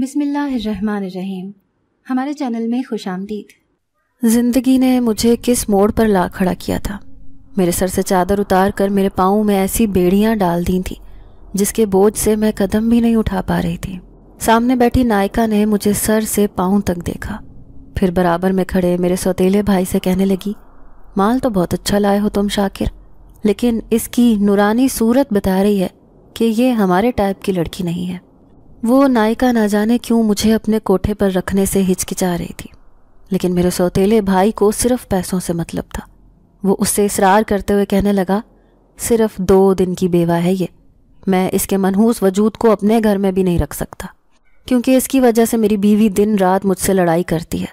बिसमीम हमारे चैनल में खुश आमदीद ज़िंदगी ने मुझे किस मोड़ पर ला खड़ा किया था मेरे सर से चादर उतार कर मेरे पाँव में ऐसी बेड़ियाँ डाल दी थी जिसके बोझ से मैं कदम भी नहीं उठा पा रही थी सामने बैठी नायिका ने मुझे सर से पाँव तक देखा फिर बराबर में खड़े मेरे सौतेले भाई से कहने लगी माल तो बहुत अच्छा लाए हो तुम शाकिर लेकिन इसकी नुरानी सूरत बता रही है कि ये हमारे टाइप की लड़की नहीं है वो नायिका ना जाने क्यों मुझे अपने कोठे पर रखने से हिचकिचा रही थी लेकिन मेरे सौतेले भाई को सिर्फ पैसों से मतलब था वो उससे इसरार करते हुए कहने लगा सिर्फ दो दिन की बेवा है ये मैं इसके मनहूस वजूद को अपने घर में भी नहीं रख सकता क्योंकि इसकी वजह से मेरी बीवी दिन रात मुझसे लड़ाई करती है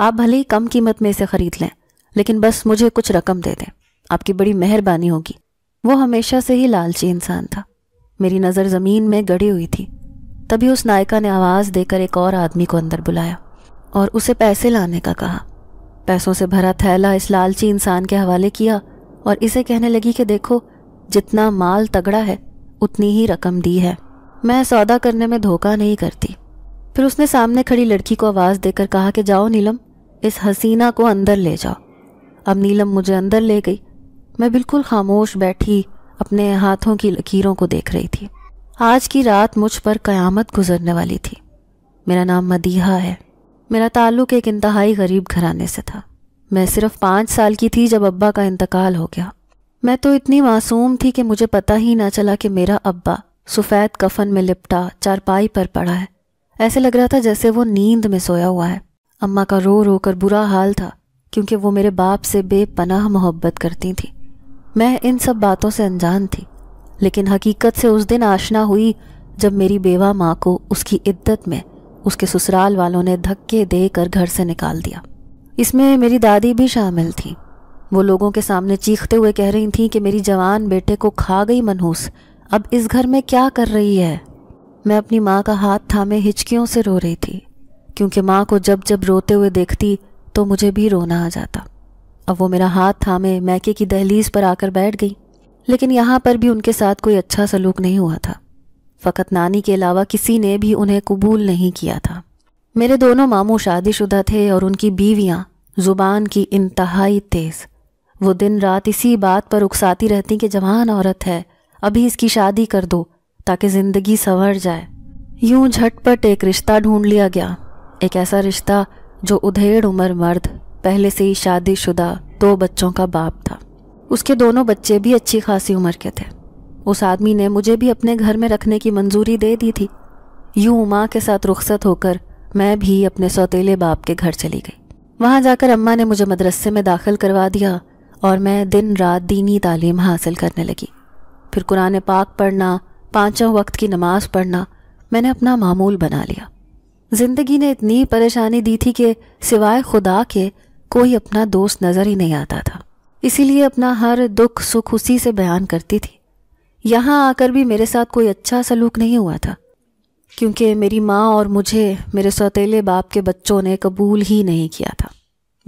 आप भले ही कम कीमत में इसे ख़रीद लें लेकिन बस मुझे कुछ रकम दे दें आपकी बड़ी मेहरबानी होगी वो हमेशा से ही लालची इंसान था मेरी नज़र ज़मीन में गड़ी हुई थी तभी उस नायिका ने आवाज़ देकर एक और आदमी को अंदर बुलाया और उसे पैसे लाने का कहा पैसों से भरा थैला इस लालची इंसान के हवाले किया और इसे कहने लगी कि देखो जितना माल तगड़ा है उतनी ही रकम दी है मैं सौदा करने में धोखा नहीं करती फिर उसने सामने खड़ी लड़की को आवाज़ देकर कहा कि जाओ नीलम इस हसीना को अंदर ले जाओ अब नीलम मुझे अंदर ले गई मैं बिल्कुल खामोश बैठी अपने हाथों की लकीरों को देख रही थी आज की रात मुझ पर क़यामत गुजरने वाली थी मेरा नाम मदीहा है मेरा ताल्लुक़ एक इंतहाई गरीब घराने से था मैं सिर्फ पाँच साल की थी जब अब्बा का इंतकाल हो गया मैं तो इतनी मासूम थी कि मुझे पता ही ना चला कि मेरा अब्बा सफ़ेद कफन में लिपटा चारपाई पर पड़ा है ऐसे लग रहा था जैसे वो नींद में सोया हुआ है अम्मा का रो रो कर बुरा हाल था क्योंकि वो मेरे बाप से बेपनाह मोहब्बत करती थी मैं इन सब बातों से अनजान थी लेकिन हकीकत से उस दिन आशना हुई जब मेरी बेवा माँ को उसकी इद्दत में उसके ससुराल वालों ने धक्के दे कर घर से निकाल दिया इसमें मेरी दादी भी शामिल थी वो लोगों के सामने चीखते हुए कह रही थी कि मेरी जवान बेटे को खा गई मनहूस अब इस घर में क्या कर रही है मैं अपनी माँ का हाथ थामे हिचकियों से रो रही थी क्योंकि माँ को जब जब रोते हुए देखती तो मुझे भी रोना आ जाता अब वो मेरा हाथ थामे मैके की दहलीज पर आकर बैठ गई लेकिन यहाँ पर भी उनके साथ कोई अच्छा सलूक नहीं हुआ था फ़कत नानी के अलावा किसी ने भी उन्हें कबूल नहीं किया था मेरे दोनों मामू शादीशुदा थे और उनकी बीवियाँ ज़ुबान की इंतहाई तेज़ वो दिन रात इसी बात पर उकसाती रहती कि जवान औरत है अभी इसकी शादी कर दो ताकि ज़िंदगी संवर जाए यूं झटपट एक रिश्ता ढूंढ लिया गया एक ऐसा रिश्ता जो उधेड़ उम्र मर्द पहले से ही शादीशुदा दो बच्चों का बाप था उसके दोनों बच्चे भी अच्छी खासी उम्र के थे उस आदमी ने मुझे भी अपने घर में रखने की मंजूरी दे दी थी यूं उमा के साथ रुखसत होकर मैं भी अपने सौतेले बाप के घर चली गई वहाँ जाकर अम्मा ने मुझे मदरसे में दाखिल करवा दिया और मैं दिन रात दीनी तालीम हासिल करने लगी फिर कुरान पाक पढ़ना पाँचों वक्त की नमाज पढ़ना मैंने अपना मामूल बना लिया ज़िंदगी ने इतनी परेशानी दी थी कि सिवाय खुदा के कोई अपना दोस्त नज़र ही नहीं आता था इसीलिए अपना हर दुख सुख उसी से बयान करती थी यहाँ आकर भी मेरे साथ कोई अच्छा सलूक नहीं हुआ था क्योंकि मेरी माँ और मुझे मेरे सौतेले बाप के बच्चों ने कबूल ही नहीं किया था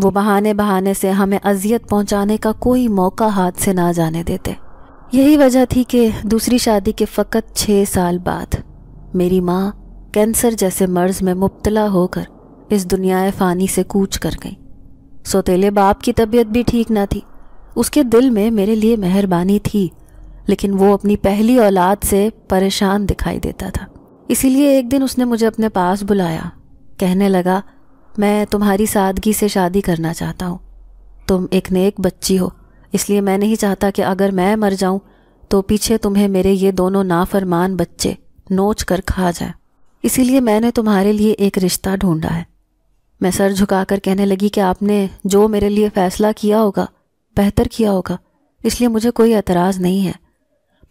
वो बहाने बहाने से हमें अजियत पहुँचाने का कोई मौका हाथ से ना जाने देते यही वजह थी कि दूसरी शादी के फ़कत छः साल बाद मेरी माँ कैंसर जैसे मर्ज में मुबतला होकर इस दुनियाए फ़ानी से कूच कर गई सौतेले बाप की तबीयत भी ठीक ना थी उसके दिल में मेरे लिए मेहरबानी थी लेकिन वो अपनी पहली औलाद से परेशान दिखाई देता था इसीलिए एक दिन उसने मुझे अपने पास बुलाया कहने लगा मैं तुम्हारी सादगी से शादी करना चाहता हूँ तुम एक नेक बच्ची हो इसलिए मैं नहीं चाहता कि अगर मैं मर जाऊँ तो पीछे तुम्हें मेरे ये दोनों नाफरमान बच्चे नोच कर खा जाए इसीलिए मैंने तुम्हारे लिए एक रिश्ता ढूंढा है मैं सर झुकाकर कहने लगी कि आपने जो मेरे लिए फ़ैसला किया होगा बेहतर किया होगा इसलिए मुझे कोई एतराज़ नहीं है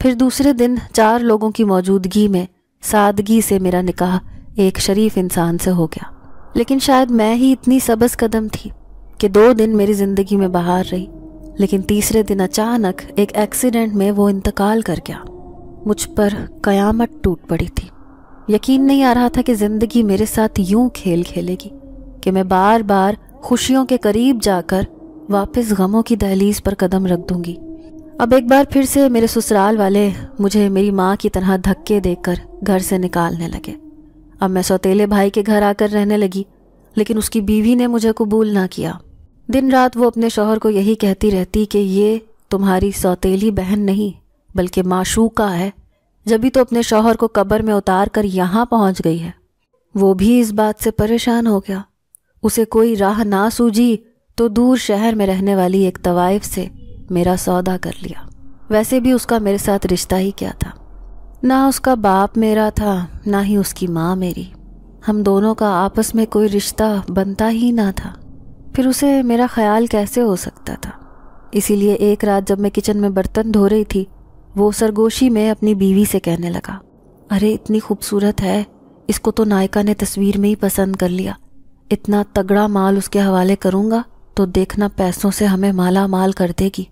फिर दूसरे दिन चार लोगों की मौजूदगी में सादगी से मेरा निकाह एक शरीफ इंसान से हो गया लेकिन शायद मैं ही इतनी सबस कदम थी कि दो दिन मेरी ज़िंदगी में बाहर रही लेकिन तीसरे दिन अचानक एक एक्सीडेंट में वो इंतकाल कर गया मुझ पर कयामत टूट पड़ी थी यकीन नहीं आ रहा था कि ज़िंदगी मेरे साथ यूं खेल खेलेगी कि मैं बार बार खुशियों के करीब जाकर वापस गमों की दहलीज पर कदम रख दूंगी अब एक बार फिर से मेरे ससुराल वाले मुझे मेरी माँ की तरह धक्के देकर घर से निकालने लगे अब मैं सौतेले भाई के घर आकर रहने लगी लेकिन उसकी बीवी ने मुझे कबूल ना किया दिन रात वो अपने शोहर को यही कहती रहती कि ये तुम्हारी सौतेली बहन नहीं बल्कि माशूका है जब भी तो अपने शोहर को कब्र में उतार कर यहाँ पहुँच गई है वो भी इस बात से परेशान हो गया उसे कोई राह ना सूझी तो दूर शहर में रहने वाली एक तवाइफ से मेरा सौदा कर लिया वैसे भी उसका मेरे साथ रिश्ता ही क्या था ना उसका बाप मेरा था ना ही उसकी माँ मेरी हम दोनों का आपस में कोई रिश्ता बनता ही ना था फिर उसे मेरा ख्याल कैसे हो सकता था इसीलिए एक रात जब मैं किचन में बर्तन धो रही थी वो सरगोशी में अपनी बीवी से कहने लगा अरे इतनी खूबसूरत है इसको तो नायका ने तस्वीर में ही पसंद कर लिया इतना तगड़ा माल उसके हवाले करूँगा तो देखना पैसों से हमें माला माल कर देगी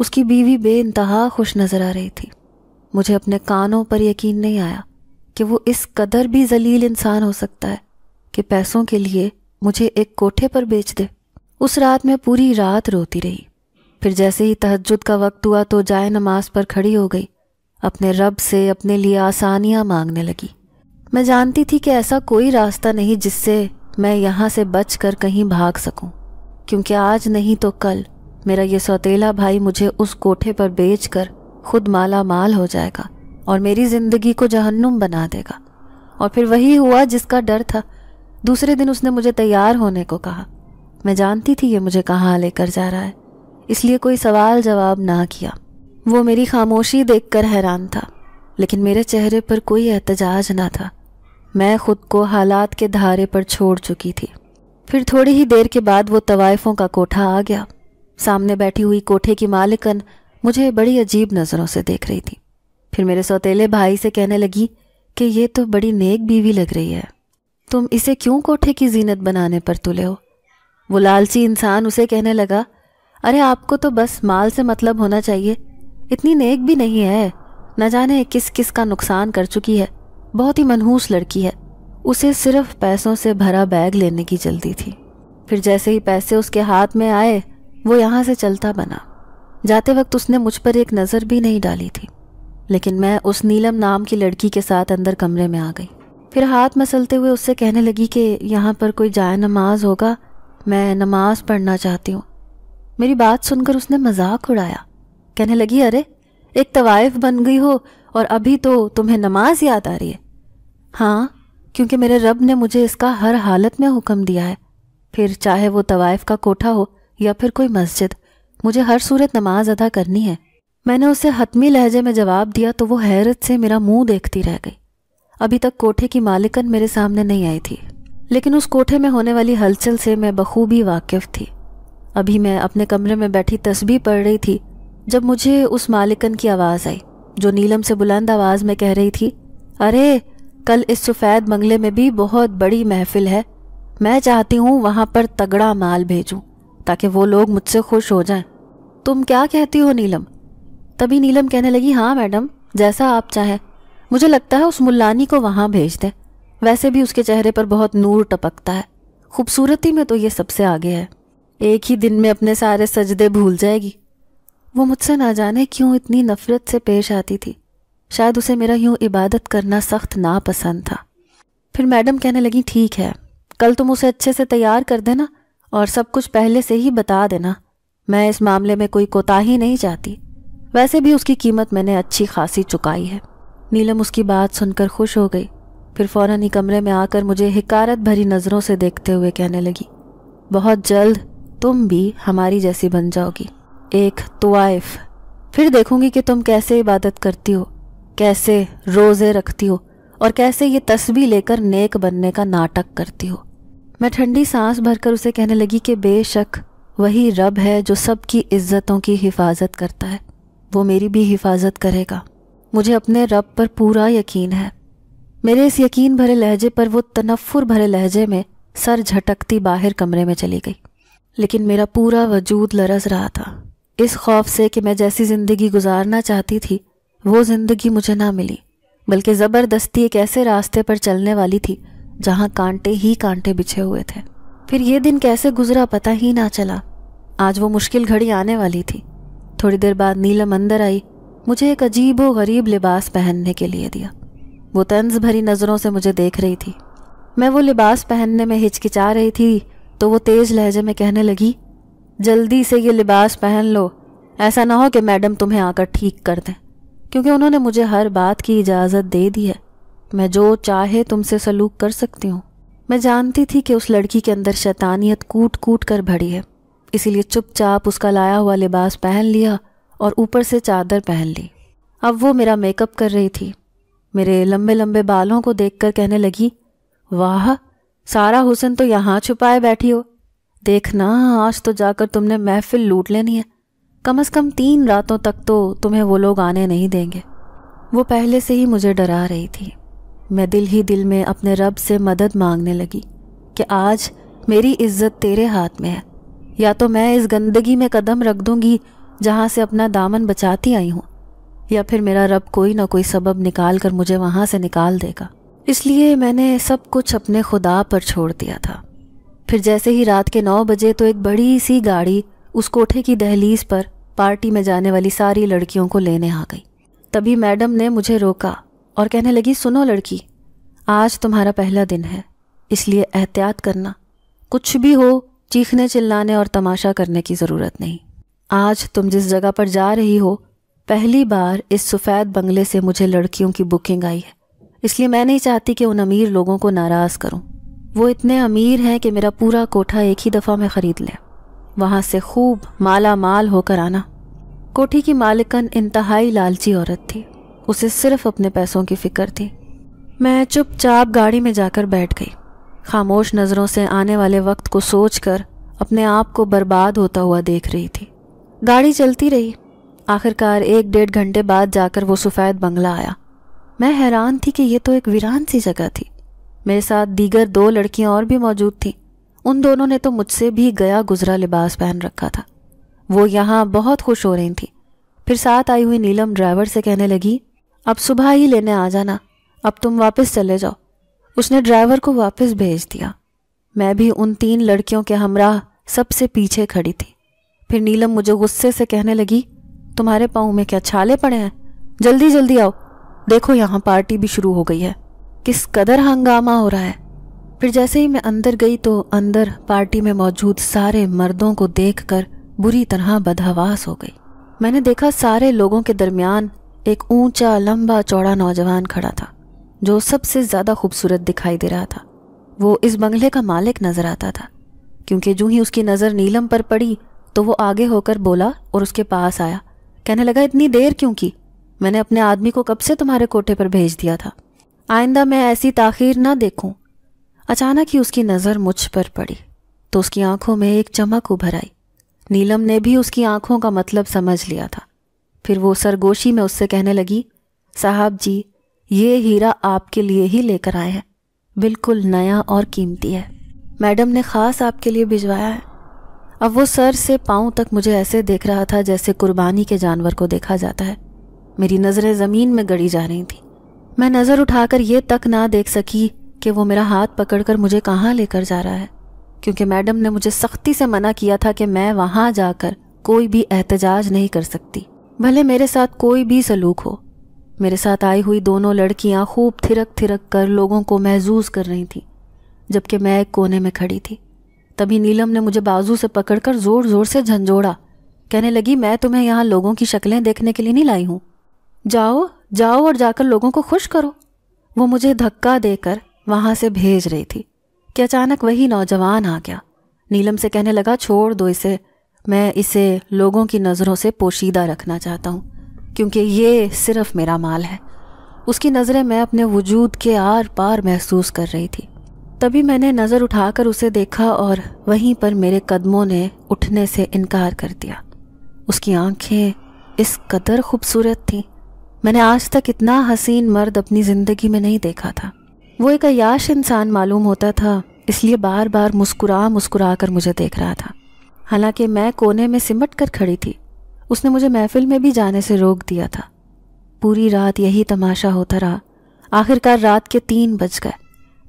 उसकी बीवी इंतहा खुश नजर आ रही थी मुझे अपने कानों पर यकीन नहीं आया कि वो इस कदर भी जलील इंसान हो सकता है कि पैसों के लिए मुझे एक कोठे पर बेच दे उस रात मैं पूरी रात रोती रही फिर जैसे ही तहजद का वक्त हुआ तो जाए नमाज पर खड़ी हो गई अपने रब से अपने लिए आसानियां मांगने लगी मैं जानती थी कि ऐसा कोई रास्ता नहीं जिससे मैं यहां से बच कर कहीं भाग सकूं क्योंकि आज नहीं तो कल मेरा ये सौतेला भाई मुझे उस कोठे पर बेच कर खुद माला माल हो जाएगा और मेरी ज़िंदगी को जहन्नुम बना देगा और फिर वही हुआ जिसका डर था दूसरे दिन उसने मुझे तैयार होने को कहा मैं जानती थी ये मुझे कहाँ लेकर जा रहा है इसलिए कोई सवाल जवाब ना किया वो मेरी खामोशी देखकर हैरान था लेकिन मेरे चेहरे पर कोई एहतजाज ना था मैं खुद को हालात के धारे पर छोड़ चुकी थी फिर थोड़ी ही देर के बाद वो तवायफों का कोठा आ गया सामने बैठी हुई कोठे की मालिकन मुझे बड़ी अजीब नज़रों से देख रही थी फिर मेरे सौतेले भाई से कहने लगी कि ये तो बड़ी नेक बीवी लग रही है तुम इसे क्यों कोठे की जीनत बनाने पर तुले हो वो लालची इंसान उसे कहने लगा अरे आपको तो बस माल से मतलब होना चाहिए इतनी नेक भी नहीं है न जाने किस किस का नुकसान कर चुकी है बहुत ही मनहूस लड़की है उसे सिर्फ पैसों से भरा बैग लेने की जल्दी थी फिर जैसे ही पैसे उसके हाथ में आए वो यहाँ से चलता बना जाते वक्त उसने मुझ पर एक नज़र भी नहीं डाली थी लेकिन मैं उस नीलम नाम की लड़की के साथ अंदर कमरे में आ गई फिर हाथ मसलते हुए उससे कहने लगी कि यहाँ पर कोई जाए नमाज होगा मैं नमाज पढ़ना चाहती हूँ मेरी बात सुनकर उसने मजाक उड़ाया कहने लगी अरे एक तवाइफ बन गई हो और अभी तो तुम्हें नमाज याद आ रही है हाँ क्योंकि मेरे रब ने मुझे इसका हर हालत में हुक्म दिया है फिर चाहे वो तवायफ़ का कोठा हो या फिर कोई मस्जिद मुझे हर सूरत नमाज अदा करनी है मैंने उसे हतमी लहजे में जवाब दिया तो वो हैरत से मेरा मुंह देखती रह गई अभी तक कोठे की मालिकन मेरे सामने नहीं आई थी लेकिन उस कोठे में होने वाली हलचल से मैं बखूबी वाकिफ़ थी अभी मैं अपने कमरे में बैठी तस्बी पढ़ रही थी जब मुझे उस मालिकन की आवाज़ आई जो नीलम से बुलंद आवाज़ में कह रही थी अरे कल इस सफ़ेद बंगले में भी बहुत बड़ी महफिल है मैं चाहती हूँ वहाँ पर तगड़ा माल भेजूँ ताकि वो लोग मुझसे खुश हो जाएं। तुम क्या कहती हो नीलम तभी नीलम कहने लगी हाँ मैडम जैसा आप चाहें मुझे लगता है उस मुल्लानी को वहाँ भेज दें वैसे भी उसके चेहरे पर बहुत नूर टपकता है खूबसूरती में तो ये सबसे आगे है एक ही दिन में अपने सारे सजदे भूल जाएगी वो मुझसे ना जाने क्यों इतनी नफ़रत से पेश आती थी शायद उसे मेरा यूं इबादत करना सख्त नापसंद था फिर मैडम कहने लगी ठीक है कल तुम उसे अच्छे से तैयार कर देना और सब कुछ पहले से ही बता देना मैं इस मामले में कोई कोताही नहीं चाहती वैसे भी उसकी कीमत मैंने अच्छी खासी चुकाई है नीलम उसकी बात सुनकर खुश हो गई फिर फ़ौरन ही कमरे में आकर मुझे हिकारत भरी नज़रों से देखते हुए कहने लगी बहुत जल्द तुम भी हमारी जैसी बन जाओगी एक तोाइफ फिर देखूंगी कि तुम कैसे इबादत करती हो कैसे रोज़े रखती हो और कैसे ये तस्वीर लेकर नेक बनने का नाटक करती हो मैं ठंडी सांस भरकर उसे कहने लगी कि बेशक वही रब है जो सबकी इज्जतों की हिफाजत करता है वो मेरी भी हिफाजत करेगा मुझे अपने रब पर पूरा यकीन है मेरे इस यकीन भरे लहजे पर वो तनफ़ुर भरे लहजे में सर झटकती बाहर कमरे में चली गई लेकिन मेरा पूरा वजूद लरस रहा था इस खौफ से कि मैं जैसी ज़िंदगी गुजारना चाहती थी वो ज़िंदगी मुझे ना मिली बल्कि ज़बरदस्ती एक ऐसे रास्ते पर चलने वाली थी जहाँ कांटे ही कांटे बिछे हुए थे फिर ये दिन कैसे गुजरा पता ही ना चला आज वो मुश्किल घड़ी आने वाली थी थोड़ी देर बाद नीलम अंदर आई मुझे एक अजीब व गरीब लिबास पहनने के लिए दिया वो तंज भरी नज़रों से मुझे देख रही थी मैं वो लिबास पहनने में हिचकिचा रही थी तो वो तेज़ लहजे में कहने लगी जल्दी से ये लिबास पहन लो ऐसा ना हो कि मैडम तुम्हें आकर ठीक कर दें क्योंकि उन्होंने मुझे हर बात की इजाज़त दे दी है मैं जो चाहे तुमसे सलूक कर सकती हूँ मैं जानती थी कि उस लड़की के अंदर शैतानियत कूट कूट कर भरी है इसीलिए चुपचाप उसका लाया हुआ लिबास पहन लिया और ऊपर से चादर पहन ली अब वो मेरा मेकअप कर रही थी मेरे लंबे लंबे बालों को देखकर कहने लगी वाह सारा हुसन तो यहाँ छुपाए बैठी हो देखना आज तो जाकर तुमने महफिल लूट लेनी है कम से कम तीन रातों तक तो तुम्हें वो लोग आने नहीं देंगे वो पहले से ही मुझे डरा रही थी मैं दिल ही दिल में अपने रब से मदद मांगने लगी कि आज मेरी इज्जत तेरे हाथ में है या तो मैं इस गंदगी में कदम रख दूंगी जहाँ से अपना दामन बचाती आई हूँ या फिर मेरा रब कोई ना कोई सबब निकाल कर मुझे वहाँ से निकाल देगा इसलिए मैंने सब कुछ अपने खुदा पर छोड़ दिया था फिर जैसे ही रात के नौ बजे तो एक बड़ी सी गाड़ी उस कोठे की दहलीज पर पार्टी में जाने वाली सारी लड़कियों को लेने आ गई तभी मैडम ने मुझे रोका और कहने लगी सुनो लड़की आज तुम्हारा पहला दिन है इसलिए एहतियात करना कुछ भी हो चीखने चिल्लाने और तमाशा करने की ज़रूरत नहीं आज तुम जिस जगह पर जा रही हो पहली बार इस सफ़ेद बंगले से मुझे लड़कियों की बुकिंग आई है इसलिए मैं नहीं चाहती कि उन अमीर लोगों को नाराज़ करूं। वो इतने अमीर हैं कि मेरा पूरा कोठा एक ही दफ़ा में ख़रीद लें वहां से खूब माला माल होकर आना कोठी की मालिकन इंतहाई लालची औरत थी उसे सिर्फ अपने पैसों की फिक्र थी मैं चुपचाप गाड़ी में जाकर बैठ गई खामोश नज़रों से आने वाले वक्त को सोचकर अपने आप को बर्बाद होता हुआ देख रही थी गाड़ी चलती रही आखिरकार एक डेढ़ घंटे बाद जाकर वो सफ़ेद बंगला आया मैं हैरान थी कि यह तो एक वीरान सी जगह थी मेरे साथ दीगर दो लड़कियां और भी मौजूद थीं उन दोनों ने तो मुझसे भी गया गुजरा लिबास पहन रखा था वो यहाँ बहुत खुश हो रही थी फिर साथ आई हुई नीलम ड्राइवर से कहने लगी अब सुबह ही लेने आ जाना अब तुम वापस चले जाओ उसने ड्राइवर को वापस भेज दिया मैं भी उन तीन लड़कियों के हमरा सबसे पीछे खड़ी थी फिर नीलम मुझे गुस्से से कहने लगी तुम्हारे पाँव में क्या छाले पड़े हैं जल्दी जल्दी आओ देखो यहाँ पार्टी भी शुरू हो गई है किस कदर हंगामा हो रहा है फिर जैसे ही मैं अंदर गई तो अंदर पार्टी में मौजूद सारे मर्दों को देखकर बुरी तरह बदहवास हो गई मैंने देखा सारे लोगों के दरमियान एक ऊंचा लंबा चौड़ा नौजवान खड़ा था जो सबसे ज़्यादा खूबसूरत दिखाई दे रहा था वो इस बंगले का मालिक नज़र आता था क्योंकि जू ही उसकी नज़र नीलम पर पड़ी तो वो आगे होकर बोला और उसके पास आया कहने लगा इतनी देर क्यों की मैंने अपने आदमी को कब से तुम्हारे कोठे पर भेज दिया था आइंदा मैं ऐसी ताखीर ना देखूं अचानक ही उसकी नज़र मुझ पर पड़ी तो उसकी आंखों में एक चमक उभर आई नीलम ने भी उसकी आंखों का मतलब समझ लिया था फिर वो सरगोशी में उससे कहने लगी साहब जी ये हीरा आपके लिए ही लेकर आए हैं बिल्कुल नया और कीमती है मैडम ने ख़ास आपके लिए भिजवाया है अब वो सर से पाँव तक मुझे ऐसे देख रहा था जैसे कुर्बानी के जानवर को देखा जाता है मेरी नज़रें ज़मीन में गड़ी जा रही थी मैं नज़र उठाकर ये तक ना देख सकी कि वो मेरा हाथ पकड़कर मुझे कहाँ लेकर जा रहा है क्योंकि मैडम ने मुझे सख्ती से मना किया था कि मैं वहाँ जाकर कोई भी एहतजाज नहीं कर सकती भले मेरे साथ कोई भी सलूक हो मेरे साथ आई हुई दोनों लड़कियाँ खूब थिरक थिरक कर लोगों को महजूज कर रही थी जबकि मैं एक कोने में खड़ी थी तभी नीलम ने मुझे बाजू से पकड़कर ज़ोर ज़ोर से झंझोड़ा कहने लगी मैं तुम्हें यहाँ लोगों की शक्लें देखने के लिए नहीं लाई हूँ जाओ जाओ और जाकर लोगों को खुश करो वो मुझे धक्का देकर वहाँ से भेज रही थी कि अचानक वही नौजवान आ गया नीलम से कहने लगा छोड़ दो इसे मैं इसे लोगों की नज़रों से पोशीदा रखना चाहता हूँ क्योंकि ये सिर्फ मेरा माल है उसकी नज़रें मैं अपने वजूद के आर पार महसूस कर रही थी तभी मैंने नज़र उठाकर उसे देखा और वहीं पर मेरे कदमों ने उठने से इनकार कर दिया उसकी आंखें इस कदर खूबसूरत थीं मैंने आज तक इतना हसीन मर्द अपनी ज़िंदगी में नहीं देखा था वो एक अयाश इंसान मालूम होता था इसलिए बार बार मुस्कुरा मुस्कुरा कर मुझे देख रहा था हालांकि मैं कोने में सिमट कर खड़ी थी उसने मुझे महफिल में भी जाने से रोक दिया था पूरी रात यही तमाशा होता रहा आखिरकार रात के तीन बज गए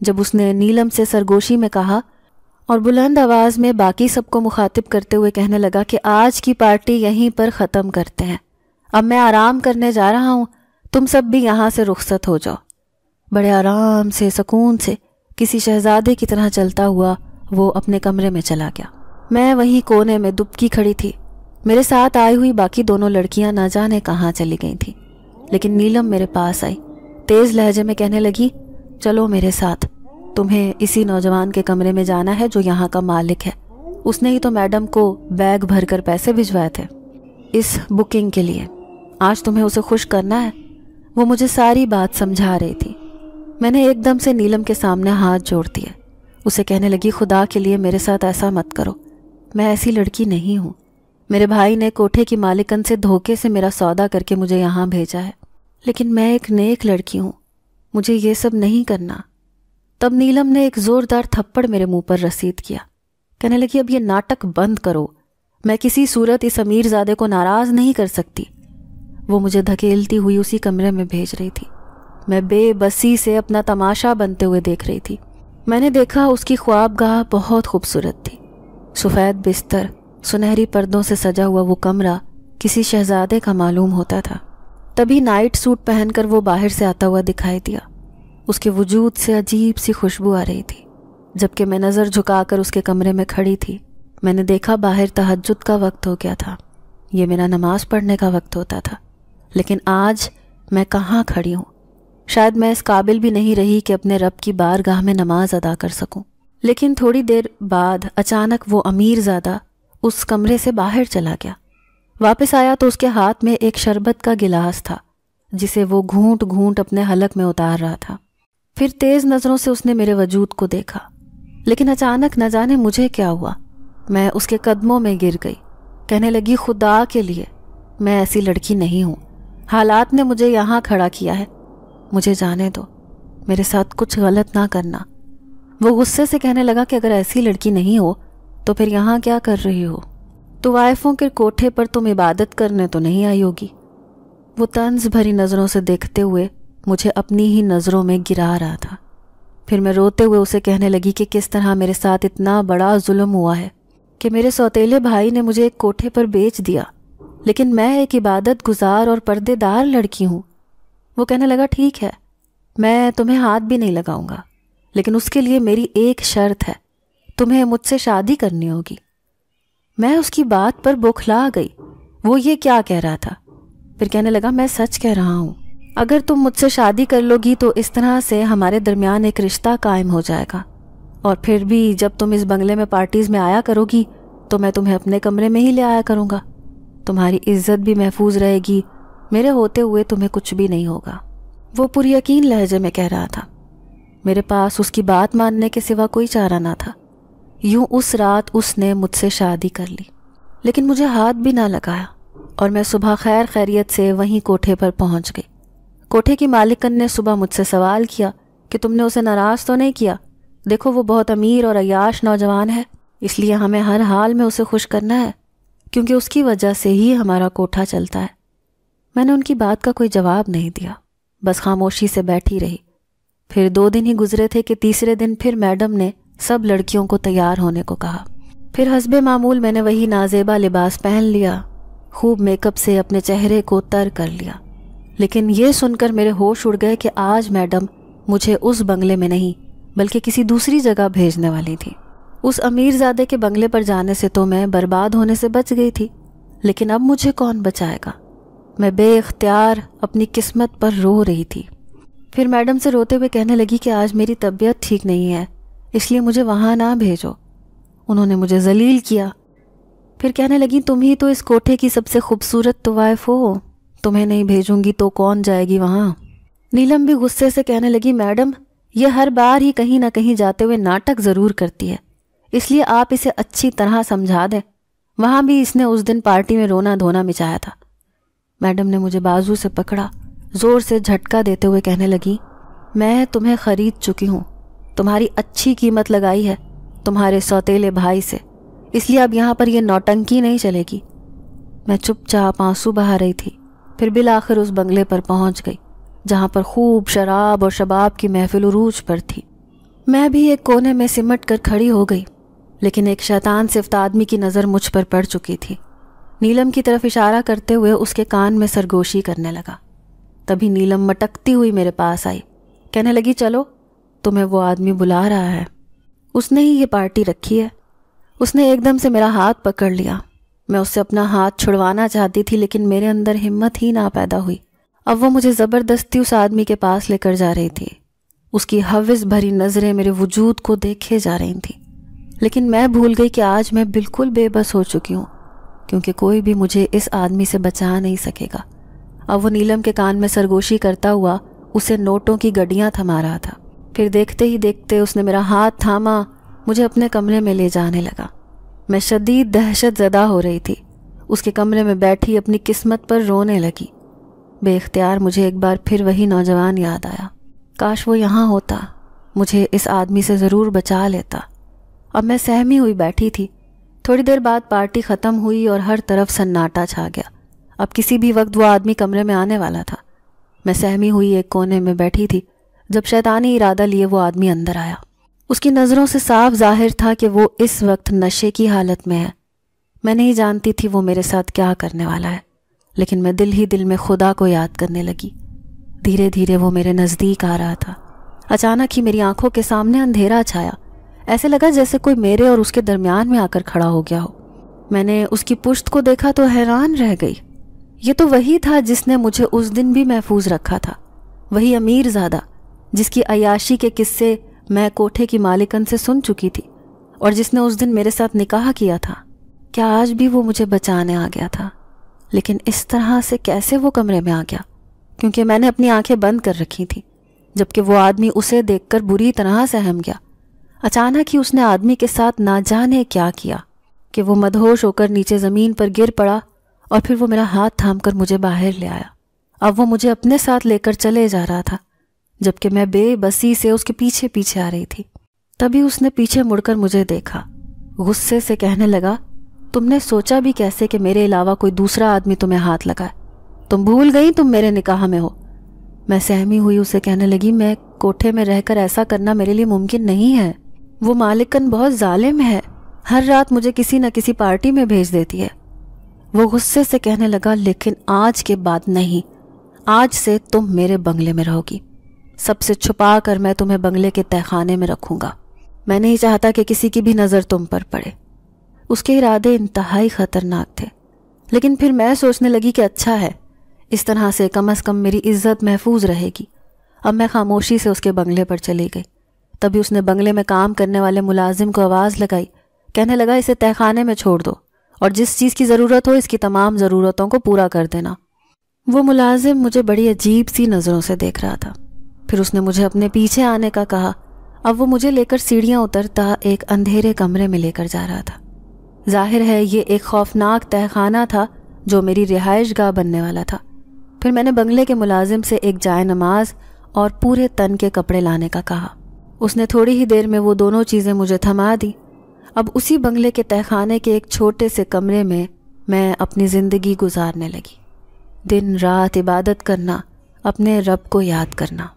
जब उसने नीलम से सरगोशी में कहा और बुलंद आवाज़ में बाकी सबको मुखातिब करते हुए कहने लगा कि आज की पार्टी यहीं पर ख़त्म करते हैं अब मैं आराम करने जा रहा हूँ तुम सब भी यहाँ से रुख्सत हो जाओ बड़े आराम से सुकून से किसी शहजादे की तरह चलता हुआ वो अपने कमरे में चला गया मैं वहीं कोने में दुबकी खड़ी थी मेरे साथ आई हुई बाकी दोनों लड़कियां ना जाने कहाँ चली गई थी लेकिन नीलम मेरे पास आई तेज लहजे में कहने लगी चलो मेरे साथ तुम्हें इसी नौजवान के कमरे में जाना है जो यहाँ का मालिक है उसने ही तो मैडम को बैग भरकर पैसे भिजवाए थे इस बुकिंग के लिए आज तुम्हें उसे खुश करना है वो मुझे सारी बात समझा रही थी मैंने एकदम से नीलम के सामने हाथ जोड़ दिए उसे कहने लगी खुदा के लिए मेरे साथ ऐसा मत करो मैं ऐसी लड़की नहीं हूँ मेरे भाई ने कोठे की मालिकन से धोखे से मेरा सौदा करके मुझे यहाँ भेजा है लेकिन मैं एक नेक लड़की हूँ मुझे ये सब नहीं करना तब नीलम ने एक ज़ोरदार थप्पड़ मेरे मुंह पर रसीद किया कहने लगी अब ये नाटक बंद करो मैं किसी सूरत इस अमीर जादे को नाराज़ नहीं कर सकती वो मुझे धकेलती हुई उसी कमरे में भेज रही थी मैं बेबसी से अपना तमाशा बनते हुए देख रही थी मैंने देखा उसकी ख्वाबगाह बहुत खूबसूरत थी सफ़ेद बिस्तर सुनहरी पर्दों से सजा हुआ वो कमरा किसी शहजादे का मालूम होता था तभी नाइट सूट पहनकर वो बाहर से आता हुआ दिखाई दिया उसके वजूद से अजीब सी खुशबू आ रही थी जबकि मैं नज़र झुकाकर उसके कमरे में खड़ी थी मैंने देखा बाहर तहजद का वक्त हो गया था ये मेरा नमाज पढ़ने का वक्त होता था लेकिन आज मैं कहाँ खड़ी हूँ शायद मैं इस काबिल भी नहीं रही कि अपने रब की बारगाह में नमाज अदा कर सकूं। लेकिन थोड़ी देर बाद अचानक वो अमीर ज़्यादा उस कमरे से बाहर चला गया वापस आया तो उसके हाथ में एक शरबत का गिलास था जिसे वो घूंट घूंट अपने हलक में उतार रहा था फिर तेज़ नज़रों से उसने मेरे वजूद को देखा लेकिन अचानक न जाने मुझे क्या हुआ मैं उसके कदमों में गिर गई कहने लगी खुदा के लिए मैं ऐसी लड़की नहीं हूँ हालात ने मुझे यहाँ खड़ा किया है मुझे जाने दो मेरे साथ कुछ गलत ना करना वो गुस्से से कहने लगा कि अगर ऐसी लड़की नहीं हो तो फिर यहाँ क्या कर रही हो तो वाइफों के कोठे पर तुम इबादत करने तो नहीं आई होगी वो तंज भरी नज़रों से देखते हुए मुझे अपनी ही नज़रों में गिरा रहा था फिर मैं रोते हुए उसे कहने लगी कि किस तरह मेरे साथ इतना बड़ा जुल्म हुआ है कि मेरे सौतेले भाई ने मुझे एक कोठे पर बेच दिया लेकिन मैं एक इबादत गुजार और पर्देदार लड़की हूँ वो कहने लगा ठीक है मैं तुम्हें हाथ भी नहीं लगाऊंगा लेकिन उसके लिए मेरी एक शर्त है तुम्हें मुझसे शादी करनी होगी मैं उसकी बात पर बौखला गई वो ये क्या कह रहा था फिर कहने लगा मैं सच कह रहा हूँ अगर तुम मुझसे शादी कर लोगी तो इस तरह से हमारे दरमियान एक रिश्ता कायम हो जाएगा और फिर भी जब तुम इस बंगले में पार्टीज़ में आया करोगी तो मैं तुम्हें अपने कमरे में ही ले आया करूँगा तुम्हारी इज्जत भी महफूज रहेगी मेरे होते हुए तुम्हें कुछ भी नहीं होगा वो यकीन लहजे में कह रहा था मेरे पास उसकी बात मानने के सिवा कोई चारा ना था यूं उस रात उसने मुझसे शादी कर ली लेकिन मुझे हाथ भी ना लगाया और मैं सुबह खैर खैरियत से वहीं कोठे पर पहुंच गई कोठे की मालिकन ने सुबह मुझसे सवाल किया कि तुमने उसे नाराज़ तो नहीं किया देखो वो बहुत अमीर और अयाश नौजवान है इसलिए हमें हर हाल में उसे खुश करना है क्योंकि उसकी वजह से ही हमारा कोठा चलता है मैंने उनकी बात का कोई जवाब नहीं दिया बस खामोशी से बैठी रही फिर दो दिन ही गुजरे थे कि तीसरे दिन फिर मैडम ने सब लड़कियों को तैयार होने को कहा फिर हसबे मामूल मैंने वही नाजेबा लिबास पहन लिया खूब मेकअप से अपने चेहरे को तर कर लिया लेकिन ये सुनकर मेरे होश उड़ गए कि आज मैडम मुझे उस बंगले में नहीं बल्कि किसी दूसरी जगह भेजने वाली थी उस अमीरजादे के बंगले पर जाने से तो मैं बर्बाद होने से बच गई थी लेकिन अब मुझे कौन बचाएगा मैं बेख्तियार अपनी किस्मत पर रो रही थी फिर मैडम से रोते हुए कहने लगी कि आज मेरी तबीयत ठीक नहीं है इसलिए मुझे वहाँ ना भेजो उन्होंने मुझे जलील किया फिर कहने लगी तुम ही तो इस कोठे की सबसे खूबसूरत तवायफ हो तुम्हें नहीं भेजूंगी तो कौन जाएगी वहाँ नीलम भी गुस्से से कहने लगी मैडम यह हर बार ही कहीं ना कहीं जाते हुए नाटक ज़रूर करती है इसलिए आप इसे अच्छी तरह समझा दें वहाँ भी इसने उस दिन पार्टी में रोना धोना मिचाया था मैडम ने मुझे बाजू से पकड़ा ज़ोर से झटका देते हुए कहने लगी मैं तुम्हें खरीद चुकी हूँ तुम्हारी अच्छी कीमत लगाई है तुम्हारे सौतेले भाई से इसलिए अब यहाँ पर यह नौटंकी नहीं चलेगी मैं चुपचाप आंसू बहा रही थी फिर बिल आखिर उस बंगले पर पहुंच गई जहाँ पर खूब शराब और शबाब की महफिल उरूज पर थी मैं भी एक कोने में सिमट कर खड़ी हो गई लेकिन एक शैतान सिफ्त आदमी की नज़र मुझ पर पड़ चुकी थी नीलम की तरफ इशारा करते हुए उसके कान में सरगोशी करने लगा तभी नीलम मटकती हुई मेरे पास आई कहने लगी चलो तुम्हें वो आदमी बुला रहा है उसने ही ये पार्टी रखी है उसने एकदम से मेरा हाथ पकड़ लिया मैं उससे अपना हाथ छुड़वाना चाहती थी लेकिन मेरे अंदर हिम्मत ही ना पैदा हुई अब वो मुझे ज़बरदस्ती उस आदमी के पास लेकर जा रही थी उसकी हविस भरी नज़रें मेरे वजूद को देखे जा रही थी लेकिन मैं भूल गई कि आज मैं बिल्कुल बेबस हो चुकी हूँ क्योंकि कोई भी मुझे इस आदमी से बचा नहीं सकेगा अब वो नीलम के कान में सरगोशी करता हुआ उसे नोटों की गड्डियाँ थमा रहा था फिर देखते ही देखते उसने मेरा हाथ थामा मुझे अपने कमरे में ले जाने लगा मैं शदीद दहशत ज़दा हो रही थी उसके कमरे में बैठी अपनी किस्मत पर रोने लगी बेख्तियार मुझे एक बार फिर वही नौजवान याद आया काश वो यहाँ होता मुझे इस आदमी से ज़रूर बचा लेता अब मैं सहमी हुई बैठी थी थोड़ी देर बाद पार्टी ख़त्म हुई और हर तरफ सन्नाटा छा गया अब किसी भी वक्त वो आदमी कमरे में आने वाला था मैं सहमी हुई एक कोने में बैठी थी जब शैतानी इरादा लिए वो आदमी अंदर आया उसकी नज़रों से साफ जाहिर था कि वो इस वक्त नशे की हालत में है मैं नहीं जानती थी वो मेरे साथ क्या करने वाला है लेकिन मैं दिल ही दिल में खुदा को याद करने लगी धीरे धीरे वो मेरे नज़दीक आ रहा था अचानक ही मेरी आंखों के सामने अंधेरा छाया ऐसे लगा जैसे कोई मेरे और उसके दरमियान में आकर खड़ा हो गया हो मैंने उसकी पुश्त को देखा तो हैरान रह गई ये तो वही था जिसने मुझे उस दिन भी महफूज रखा था वही अमीर ज़्यादा जिसकी अयाशी के किस्से मैं कोठे की मालिकन से सुन चुकी थी और जिसने उस दिन मेरे साथ निकाह किया था क्या आज भी वो मुझे बचाने आ गया था लेकिन इस तरह से कैसे वो कमरे में आ गया क्योंकि मैंने अपनी आंखें बंद कर रखी थी जबकि वो आदमी उसे देखकर बुरी तरह सहम गया अचानक ही उसने आदमी के साथ ना जाने क्या किया कि वो मदहोश होकर नीचे ज़मीन पर गिर पड़ा और फिर वो मेरा हाथ थाम कर मुझे बाहर ले आया अब वो मुझे अपने साथ लेकर चले जा रहा था जबकि मैं बेबसी से उसके पीछे पीछे आ रही थी तभी उसने पीछे मुड़कर मुझे देखा गुस्से से कहने लगा तुमने सोचा भी कैसे कि मेरे अलावा कोई दूसरा आदमी तुम्हें हाथ लगाए तुम भूल गई तुम मेरे निकाह में हो मैं सहमी हुई उसे कहने लगी मैं कोठे में रहकर ऐसा करना मेरे लिए मुमकिन नहीं है वो मालिकन बहुत जालिम है हर रात मुझे किसी न किसी पार्टी में भेज देती है वो गुस्से से कहने लगा लेकिन आज के बाद नहीं आज से तुम मेरे बंगले में रहोगी सबसे छुपा कर मैं तुम्हें बंगले के तहखाने में रखूंगा मैं नहीं चाहता कि किसी की भी नज़र तुम पर पड़े उसके इरादे इंतहाई ख़तरनाक थे लेकिन फिर मैं सोचने लगी कि अच्छा है इस तरह से कम अज़ कम मेरी इज्जत महफूज रहेगी अब मैं खामोशी से उसके बंगले पर चली गई तभी उसने बंगले में काम करने वाले मुलाजिम को आवाज़ लगाई कहने लगा इसे तहखाने में छोड़ दो और जिस चीज़ की ज़रूरत हो इसकी तमाम ज़रूरतों को पूरा कर देना वो मुलाजिम मुझे बड़ी अजीब सी नज़रों से देख रहा था फिर उसने मुझे अपने पीछे आने का कहा अब वो मुझे लेकर सीढ़ियाँ उतरता एक अंधेरे कमरे में लेकर जा रहा था जाहिर है ये एक खौफनाक तहखाना था जो मेरी रिहाइश गाह बनने वाला था फिर मैंने बंगले के मुलाजिम से एक जाय नमाज और पूरे तन के कपड़े लाने का कहा उसने थोड़ी ही देर में वो दोनों चीज़ें मुझे थमा दी अब उसी बंगले के तहखाने के एक छोटे से कमरे में मैं अपनी ज़िंदगी गुजारने लगी दिन रात इबादत करना अपने रब को याद करना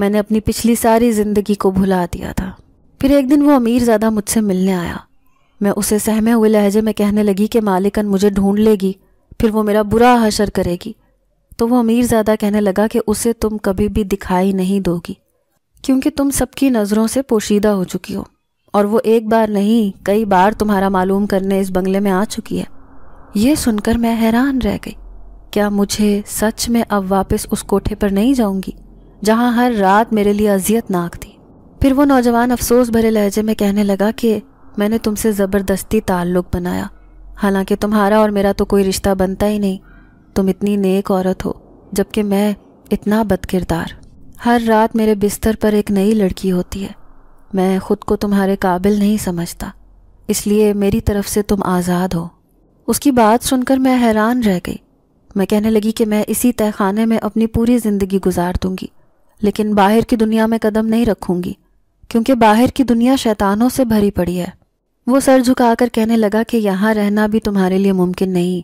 मैंने अपनी पिछली सारी ज़िंदगी को भुला दिया था फिर एक दिन वो अमीर ज़्यादा मुझसे मिलने आया मैं उसे सहमे हुए लहजे में कहने लगी कि मालिकन मुझे ढूंढ लेगी फिर वो मेरा बुरा हशर करेगी तो वो अमीर ज़्यादा कहने लगा कि उसे तुम कभी भी दिखाई नहीं दोगी क्योंकि तुम सबकी नज़रों से पोशीदा हो चुकी हो और वो एक बार नहीं कई बार तुम्हारा मालूम करने इस बंगले में आ चुकी है ये सुनकर मैं हैरान रह गई क्या मुझे सच में अब वापस उस कोठे पर नहीं जाऊंगी जहां हर रात मेरे लिए अजियतनाक थी फिर वो नौजवान अफसोस भरे लहजे में कहने लगा कि मैंने तुमसे ज़बरदस्ती ताल्लुक़ बनाया हालांकि तुम्हारा और मेरा तो कोई रिश्ता बनता ही नहीं तुम इतनी नेक औरत हो जबकि मैं इतना बदकिरदार हर रात मेरे बिस्तर पर एक नई लड़की होती है मैं खुद को तुम्हारे काबिल नहीं समझता इसलिए मेरी तरफ से तुम आज़ाद हो उसकी बात सुनकर मैं हैरान रह गई मैं कहने लगी कि मैं इसी तहखाने में अपनी पूरी ज़िंदगी गुजार दूंगी लेकिन बाहर की दुनिया में कदम नहीं रखूंगी क्योंकि बाहर की दुनिया शैतानों से भरी पड़ी है वो सर झुकाकर कहने लगा कि यहाँ रहना भी तुम्हारे लिए मुमकिन नहीं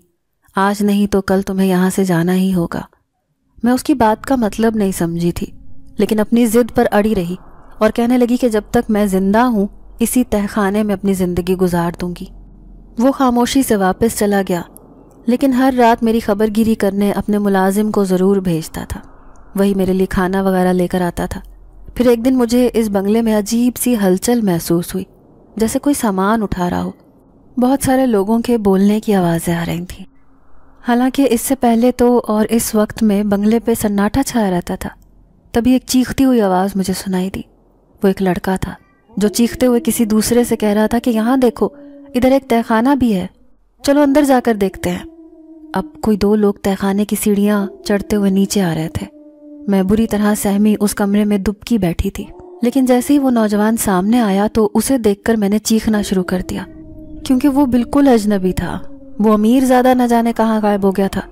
आज नहीं तो कल तुम्हें यहाँ से जाना ही होगा मैं उसकी बात का मतलब नहीं समझी थी लेकिन अपनी जिद पर अड़ी रही और कहने लगी कि जब तक मैं जिंदा हूँ इसी तहखाने में अपनी ज़िंदगी गुजार दूंगी वो खामोशी से वापस चला गया लेकिन हर रात मेरी खबरगिरी करने अपने मुलाजिम को ज़रूर भेजता था वही मेरे लिए खाना वगैरह लेकर आता था फिर एक दिन मुझे इस बंगले में अजीब सी हलचल महसूस हुई जैसे कोई सामान उठा रहा हो बहुत सारे लोगों के बोलने की आवाज़ें आ रही थीं हालांकि इससे पहले तो और इस वक्त में बंगले पे सन्नाटा छाया रहता था तभी एक चीखती हुई आवाज़ मुझे सुनाई दी वो एक लड़का था जो चीखते हुए किसी दूसरे से कह रहा था कि यहाँ देखो इधर एक तहखाना भी है चलो अंदर जाकर देखते हैं अब कोई दो लोग तहखाने की सीढ़ियाँ चढ़ते हुए नीचे आ रहे थे मैं बुरी तरह सहमी उस कमरे में दुबकी बैठी थी लेकिन जैसे ही वो नौजवान सामने आया तो उसे देखकर मैंने चीखना शुरू कर दिया क्योंकि वो बिल्कुल अजनबी था वो अमीर ज़्यादा न जाने कहाँ गायब हो गया था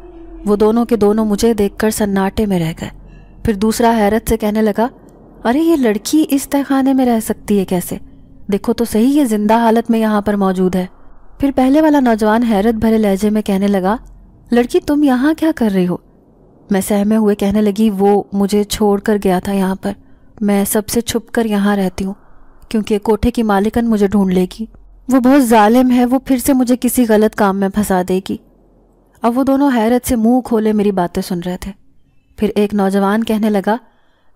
वो दोनों के दोनों मुझे देखकर सन्नाटे में रह गए फिर दूसरा हैरत से कहने लगा अरे ये लड़की इस तहखाने में रह सकती है कैसे देखो तो सही ये जिंदा हालत में यहाँ पर मौजूद है फिर पहले वाला नौजवान हैरत भरे लहजे में कहने लगा लड़की तुम यहाँ क्या कर रही हो मैं सहमे हुए कहने लगी वो मुझे छोड़ कर गया था यहाँ पर मैं सबसे छुप कर यहाँ रहती हूँ क्योंकि कोठे की मालिकन मुझे ढूंढ लेगी वो बहुत ालिम है वो फिर से मुझे किसी गलत काम में फंसा देगी अब वो दोनों हैरत से मुंह खोले मेरी बातें सुन रहे थे फिर एक नौजवान कहने लगा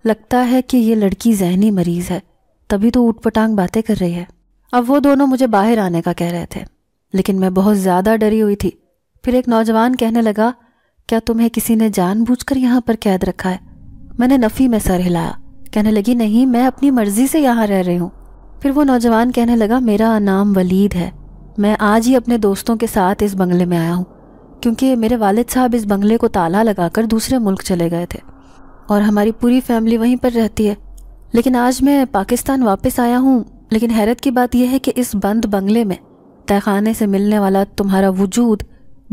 लगता है कि ये लड़की जहनी मरीज है तभी तो ऊटपटांग बातें कर रही है अब वो दोनों मुझे बाहर आने का कह रहे थे लेकिन मैं बहुत ज़्यादा डरी हुई थी फिर एक नौजवान कहने लगा क्या तुम्हें किसी ने जानबूझकर यहाँ पर कैद रखा है मैंने नफ़ी में सर हिलाया कहने लगी नहीं मैं अपनी मर्जी से यहाँ रह रही हूँ फिर वो नौजवान कहने लगा मेरा नाम वलीद है मैं आज ही अपने दोस्तों के साथ इस बंगले में आया हूँ क्योंकि मेरे वालिद साहब इस बंगले को ताला लगाकर दूसरे मुल्क चले गए थे और हमारी पूरी फैमिली वहीं पर रहती है लेकिन आज मैं पाकिस्तान वापस आया हूँ लेकिन हैरत की बात यह है कि इस बंद बंगले में तहखाने से मिलने वाला तुम्हारा वजूद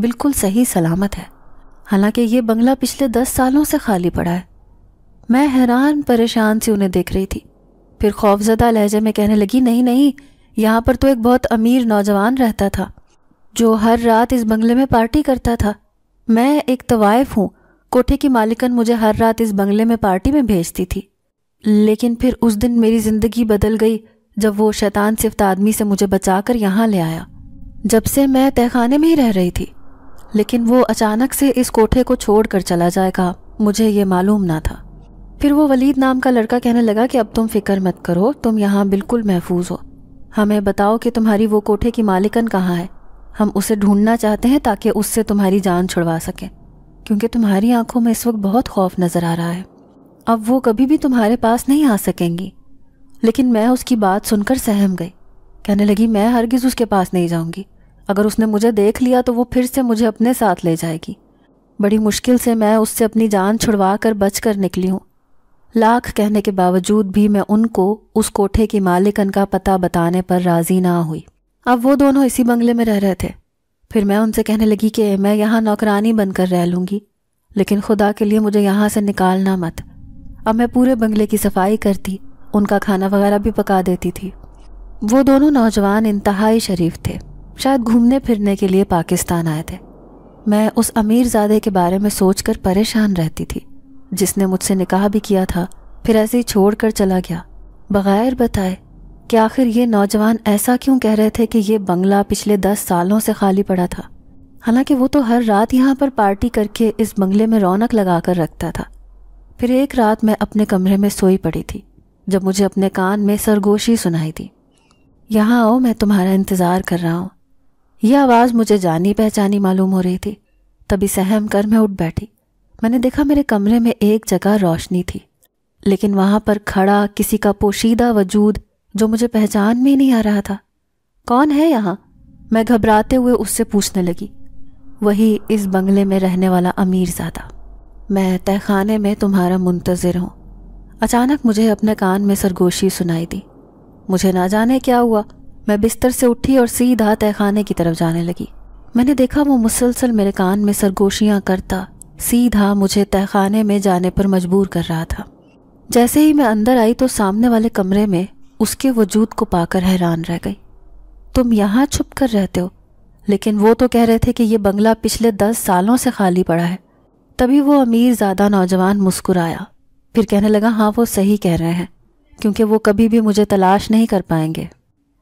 बिल्कुल सही सलामत है हालांकि ये बंगला पिछले दस सालों से खाली पड़ा है मैं हैरान परेशान से उन्हें देख रही थी फिर खौफजदा लहजे में कहने लगी नहीं नहीं यहाँ पर तो एक बहुत अमीर नौजवान रहता था जो हर रात इस बंगले में पार्टी करता था मैं एक तवायफ हूँ कोठे की मालिकन मुझे हर रात इस बंगले में पार्टी में भेजती थी लेकिन फिर उस दिन मेरी ज़िंदगी बदल गई जब वो शैतान सिफ्त आदमी से मुझे बचाकर यहाँ ले आया जब से मैं तहखाने में ही रह रही थी लेकिन वो अचानक से इस कोठे को छोड़ कर चला जाएगा मुझे ये मालूम ना था फिर वो वलीद नाम का लड़का कहने लगा कि अब तुम फिक्र मत करो तुम यहाँ बिल्कुल महफूज हो हमें बताओ कि तुम्हारी वो कोठे की मालिकन कहाँ है हम उसे ढूंढना चाहते हैं ताकि उससे तुम्हारी जान छुड़वा सकें क्योंकि तुम्हारी आंखों में इस वक्त बहुत खौफ नज़र आ रहा है अब वो कभी भी तुम्हारे पास नहीं आ सकेंगी लेकिन मैं उसकी बात सुनकर सहम गई कहने लगी मैं हरगिज़ उसके पास नहीं जाऊंगी अगर उसने मुझे देख लिया तो वो फिर से मुझे अपने साथ ले जाएगी बड़ी मुश्किल से मैं उससे अपनी जान छुड़वा कर बच कर निकली हूँ लाख कहने के बावजूद भी मैं उनको उस कोठे की मालिकन का पता बताने पर राज़ी ना हुई अब वो दोनों इसी बंगले में रह रहे थे फिर मैं उनसे कहने लगी कि मैं यहाँ नौकरानी बनकर रह लूँगी लेकिन खुदा के लिए मुझे यहाँ से निकालना मत अब मैं पूरे बंगले की सफाई करती उनका खाना वगैरह भी पका देती थी वो दोनों नौजवान इंतहाई शरीफ थे शायद घूमने फिरने के लिए पाकिस्तान आए थे मैं उस अमीर ज़ादे के बारे में सोच कर परेशान रहती थी जिसने मुझसे निकाह भी किया था फिर ऐसे ही छोड़ कर चला गया बग़ैर बताए कि आखिर ये नौजवान ऐसा क्यों कह रहे थे कि ये बंगला पिछले दस सालों से खाली पड़ा था हालांकि वो तो हर रात यहाँ पर पार्टी करके इस बंगले में रौनक लगा कर रखता था फिर एक रात मैं अपने कमरे में सोई पड़ी थी जब मुझे अपने कान में सरगोशी सुनाई थी यहाँ आओ मैं तुम्हारा इंतज़ार कर रहा हूँ यह आवाज़ मुझे जानी पहचानी मालूम हो रही थी तभी सहम कर मैं उठ बैठी मैंने देखा मेरे कमरे में एक जगह रोशनी थी लेकिन वहाँ पर खड़ा किसी का पोशीदा वजूद जो मुझे पहचान में नहीं आ रहा था कौन है यहाँ मैं घबराते हुए उससे पूछने लगी वही इस बंगले में रहने वाला अमीर ज़्यादा मैं तहखाने में तुम्हारा मुंतज़र हूँ अचानक मुझे अपने कान में सरगोशी सुनाई दी मुझे ना जाने क्या हुआ मैं बिस्तर से उठी और सीधा तहखाने की तरफ जाने लगी मैंने देखा वो मुसलसल मेरे कान में सरगोशियाँ करता सीधा मुझे तहखाने में जाने पर मजबूर कर रहा था जैसे ही मैं अंदर आई तो सामने वाले कमरे में उसके वजूद को पाकर हैरान रह गई तुम यहाँ छुप कर रहते हो लेकिन वो तो कह रहे थे कि ये बंगला पिछले दस सालों से खाली पड़ा है तभी वो अमीर ज़्यादा नौजवान मुस्कुराया फिर कहने लगा हाँ वो सही कह रहे हैं क्योंकि वो कभी भी मुझे तलाश नहीं कर पाएंगे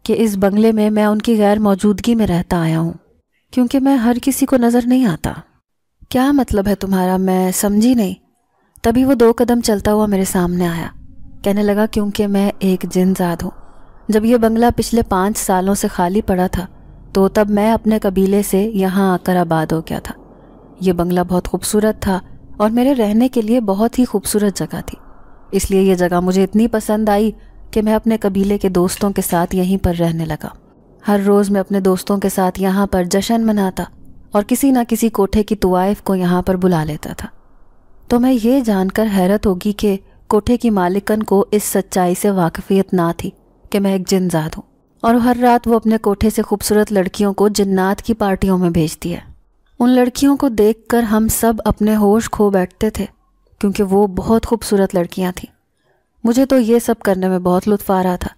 कि इस बंगले में मैं उनकी गैर मौजूदगी में रहता आया हूँ क्योंकि मैं हर किसी को नज़र नहीं आता क्या मतलब है तुम्हारा मैं समझी नहीं तभी वो दो कदम चलता हुआ मेरे सामने आया कहने लगा क्योंकि मैं एक जिनजाद हूँ जब यह बंगला पिछले पाँच सालों से खाली पड़ा था तो तब मैं अपने कबीले से यहाँ आकर आबाद हो गया था यह बंगला बहुत खूबसूरत था और मेरे रहने के लिए बहुत ही खूबसूरत जगह थी इसलिए यह जगह मुझे इतनी पसंद आई कि मैं अपने कबीले के दोस्तों के साथ यहीं पर रहने लगा हर रोज़ मैं अपने दोस्तों के साथ यहाँ पर जश्न मनाता और किसी न किसी कोठे की तवाइफ को यहाँ पर बुला लेता था तो मैं ये जानकर हैरत होगी कि कोठे की मालिकन को इस सच्चाई से वाकफियत ना थी कि मैं एक जिनजाद हूँ और हर रात वो अपने कोठे से खूबसूरत लड़कियों को जिन्नात की पार्टियों में भेजती है उन लड़कियों को देखकर हम सब अपने होश खो बैठते थे क्योंकि वो बहुत खूबसूरत लड़कियाँ थीं मुझे तो ये सब करने में बहुत लुत्फ आ रहा था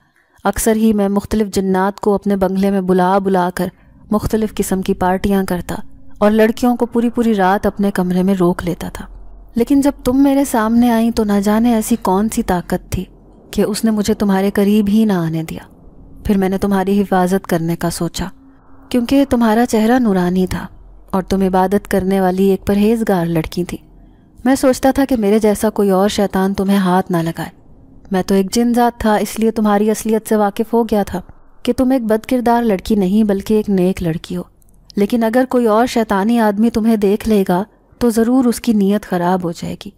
अक्सर ही मैं मुख्तलिफ जन्नात को अपने बंगले में बुला बुला कर मुख्तलिफ़ किस्म की पार्टियाँ करता और लड़कियों को पूरी पूरी रात अपने कमरे में रोक लेता था लेकिन जब तुम मेरे सामने आई तो ना जाने ऐसी कौन सी ताकत थी कि उसने मुझे तुम्हारे करीब ही ना आने दिया फिर मैंने तुम्हारी हिफाजत करने का सोचा क्योंकि तुम्हारा चेहरा नूरानी था और तुम इबादत करने वाली एक परहेजगार लड़की थी मैं सोचता था कि मेरे जैसा कोई और शैतान तुम्हें हाथ ना लगाए मैं तो एक जिनजात था इसलिए तुम्हारी असलियत से वाकिफ हो गया था कि तुम एक बदकिरदार लड़की नहीं बल्कि एक नेक लड़की हो लेकिन अगर कोई और शैतानी आदमी तुम्हें देख लेगा तो ज़रूर उसकी नीयत ख़राब हो जाएगी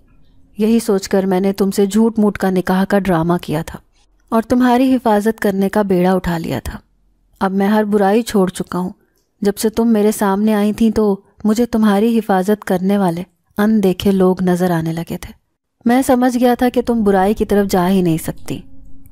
यही सोचकर मैंने तुमसे झूठ मूठ का निकाह का ड्रामा किया था और तुम्हारी हिफाजत करने का बेड़ा उठा लिया था अब मैं हर बुराई छोड़ चुका हूँ जब से तुम मेरे सामने आई थी तो मुझे तुम्हारी हिफाजत करने वाले अनदेखे लोग नज़र आने लगे थे मैं समझ गया था कि तुम बुराई की तरफ जा ही नहीं सकती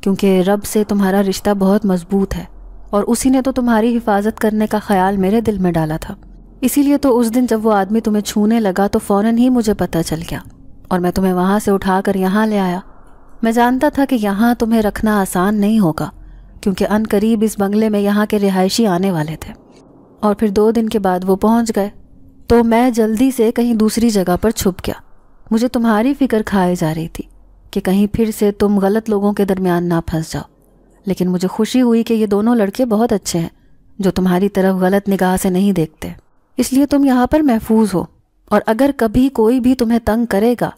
क्योंकि रब से तुम्हारा रिश्ता बहुत मजबूत है और उसी ने तो तुम्हारी हिफाजत करने का ख्याल मेरे दिल में डाला था इसीलिए तो उस दिन जब वो आदमी तुम्हें छूने लगा तो फ़ौरन ही मुझे पता चल गया और मैं तुम्हें वहाँ से उठा कर यहाँ ले आया मैं जानता था कि यहाँ तुम्हें रखना आसान नहीं होगा क्योंकि अन करीब इस बंगले में यहाँ के रिहायशी आने वाले थे और फिर दो दिन के बाद वो पहुंच गए तो मैं जल्दी से कहीं दूसरी जगह पर छुप गया मुझे तुम्हारी फिक्र खाई जा रही थी कि कहीं फिर से तुम गलत लोगों के दरमियान ना फंस जाओ लेकिन मुझे खुशी हुई कि ये दोनों लड़के बहुत अच्छे हैं जो तुम्हारी तरफ गलत निगाह से नहीं देखते इसलिए तुम यहाँ पर महफूज हो और अगर कभी कोई भी तुम्हें तंग करेगा